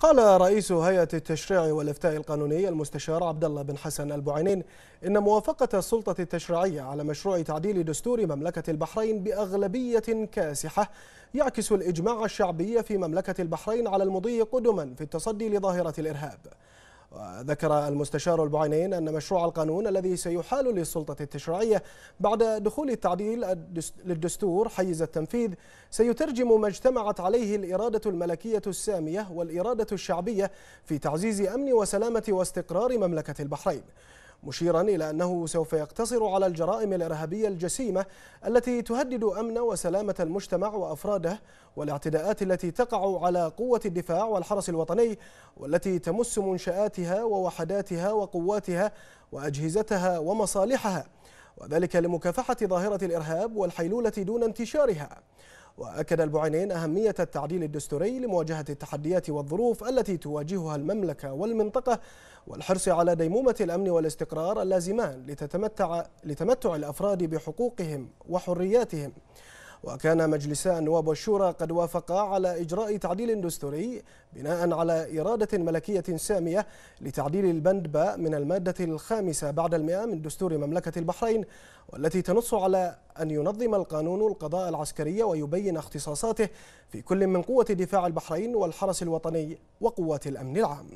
قال رئيس هيئة التشريع والإفتاء القانوني المستشار عبد الله بن حسن البعينين إن موافقة السلطة التشريعية على مشروع تعديل دستور مملكة البحرين بأغلبية كاسحة يعكس الإجماع الشعبي في مملكة البحرين على المضي قدما في التصدي لظاهرة الإرهاب ذكر المستشار البعينين أن مشروع القانون الذي سيحال للسلطة التشريعية بعد دخول التعديل للدستور حيز التنفيذ سيترجم ما اجتمعت عليه الإرادة الملكية السامية والإرادة الشعبية في تعزيز أمن وسلامة واستقرار مملكة البحرين مشيرا إلى أنه سوف يقتصر على الجرائم الإرهابية الجسيمة التي تهدد أمن وسلامة المجتمع وأفراده والاعتداءات التي تقع على قوة الدفاع والحرس الوطني والتي تمس منشآتها ووحداتها وقواتها وأجهزتها ومصالحها وذلك لمكافحة ظاهرة الإرهاب والحيلولة دون انتشارها وأكد البعينين أهمية التعديل الدستوري لمواجهة التحديات والظروف التي تواجهها المملكة والمنطقة والحرص على ديمومة الأمن والاستقرار اللازمان لتتمتع, لتمتع الأفراد بحقوقهم وحرياتهم وكان مجلسا النواب والشورى قد وافقا على إجراء تعديل دستوري بناء على إرادة ملكية سامية لتعديل البند باء من المادة الخامسة بعد المئة من دستور مملكة البحرين والتي تنص على أن ينظم القانون القضاء العسكري ويبين اختصاصاته في كل من قوة دفاع البحرين والحرس الوطني وقوات الأمن العام